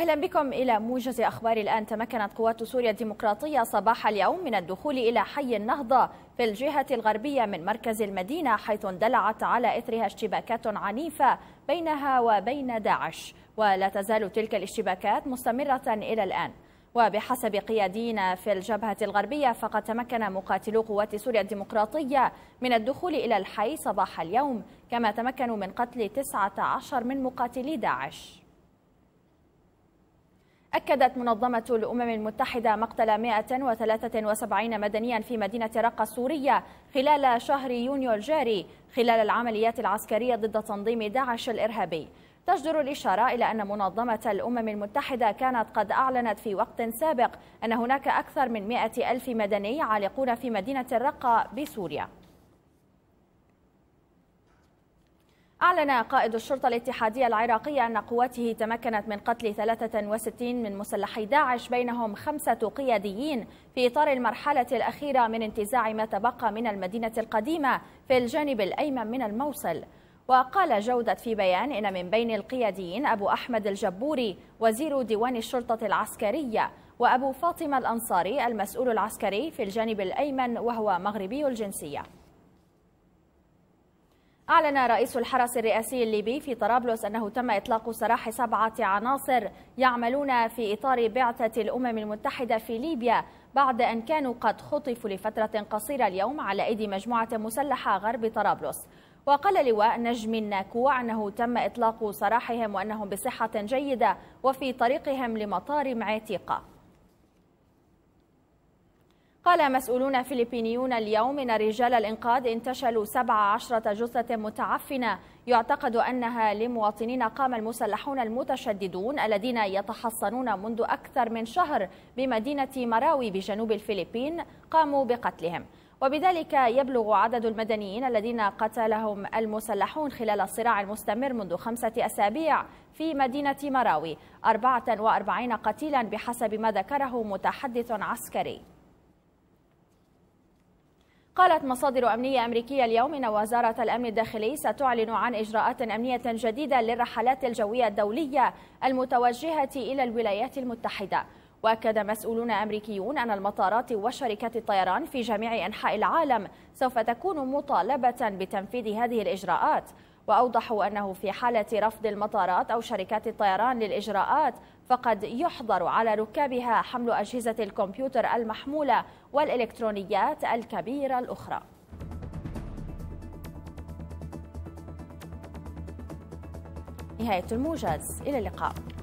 أهلا بكم إلى موجز أخبار الآن تمكنت قوات سوريا الديمقراطية صباح اليوم من الدخول إلى حي النهضة في الجهة الغربية من مركز المدينة حيث اندلعت على إثرها اشتباكات عنيفة بينها وبين داعش ولا تزال تلك الاشتباكات مستمرة إلى الآن وبحسب قيادين في الجبهة الغربية فقد تمكن مقاتلو قوات سوريا الديمقراطية من الدخول إلى الحي صباح اليوم كما تمكنوا من قتل 19 من مقاتلي داعش أكدت منظمة الأمم المتحدة مقتل 173 مدنيا في مدينة رقة السورية خلال شهر يونيو الجاري خلال العمليات العسكرية ضد تنظيم داعش الإرهابي تجدر الإشارة إلى أن منظمة الأمم المتحدة كانت قد أعلنت في وقت سابق أن هناك أكثر من 100 ألف مدني عالقون في مدينة الرقة بسوريا أعلن قائد الشرطة الاتحادية العراقية أن قواته تمكنت من قتل 63 من مسلحي داعش بينهم خمسة قياديين في إطار المرحلة الأخيرة من انتزاع ما تبقى من المدينة القديمة في الجانب الأيمن من الموصل وقال جودة في بيان إن من بين القياديين أبو أحمد الجبوري وزير ديوان الشرطة العسكرية وأبو فاطمة الأنصاري المسؤول العسكري في الجانب الأيمن وهو مغربي الجنسية أعلن رئيس الحرس الرئاسي الليبي في طرابلس أنه تم إطلاق سراح سبعة عناصر يعملون في إطار بعثة الأمم المتحدة في ليبيا بعد أن كانوا قد خطفوا لفترة قصيرة اليوم على أيدي مجموعة مسلحة غرب طرابلس وقال لواء نجم الناكوع أنه تم إطلاق سراحهم وأنهم بصحة جيدة وفي طريقهم لمطار معتيقة قال مسؤولون فلبينيون اليوم إن رجال الإنقاذ انتشلوا 17 جثة متعفنة يعتقد أنها لمواطنين قام المسلحون المتشددون الذين يتحصنون منذ أكثر من شهر بمدينة مراوي بجنوب الفلبين قاموا بقتلهم وبذلك يبلغ عدد المدنيين الذين قتلهم المسلحون خلال الصراع المستمر منذ خمسة أسابيع في مدينة مراوي 44 قتيلا بحسب ما ذكره متحدث عسكري قالت مصادر أمنية أمريكية اليوم إن وزارة الأمن الداخلي ستعلن عن إجراءات أمنية جديدة للرحلات الجوية الدولية المتوجهة إلى الولايات المتحدة وأكد مسؤولون أمريكيون أن المطارات وشركات الطيران في جميع أنحاء العالم سوف تكون مطالبة بتنفيذ هذه الإجراءات وأوضحوا أنه في حالة رفض المطارات أو شركات الطيران للإجراءات فقد يحظر على ركابها حمل أجهزة الكمبيوتر المحمولة والإلكترونيات الكبيرة الأخرى نهاية الموجز إلى اللقاء